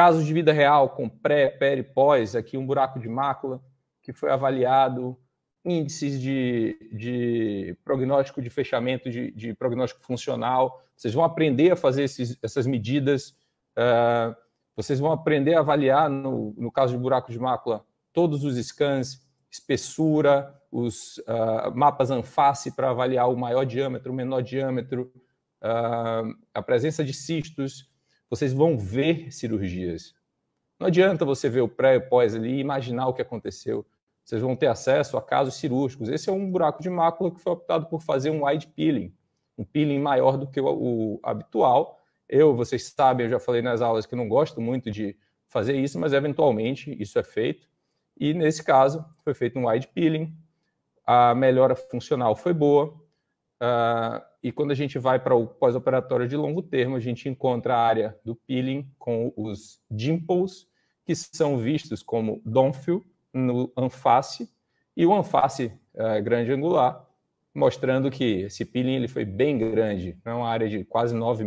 Casos de vida real com pré, pé pós, aqui um buraco de mácula que foi avaliado, índices de, de prognóstico de fechamento, de, de prognóstico funcional. Vocês vão aprender a fazer esses, essas medidas, uh, vocês vão aprender a avaliar, no, no caso de buraco de mácula, todos os scans, espessura, os uh, mapas anface para avaliar o maior diâmetro, o menor diâmetro, uh, a presença de cistos, vocês vão ver cirurgias. Não adianta você ver o pré e pós ali e imaginar o que aconteceu. Vocês vão ter acesso a casos cirúrgicos. Esse é um buraco de mácula que foi optado por fazer um wide peeling, um peeling maior do que o, o habitual. Eu, vocês sabem, eu já falei nas aulas que não gosto muito de fazer isso, mas eventualmente isso é feito. E nesse caso, foi feito um wide peeling, a melhora funcional foi boa, Uh, e quando a gente vai para o pós-operatório de longo termo, a gente encontra a área do peeling com os dimples, que são vistos como donfio no anface e o anface uh, é, grande angular, mostrando que esse peeling ele foi bem grande, é uma área de quase 9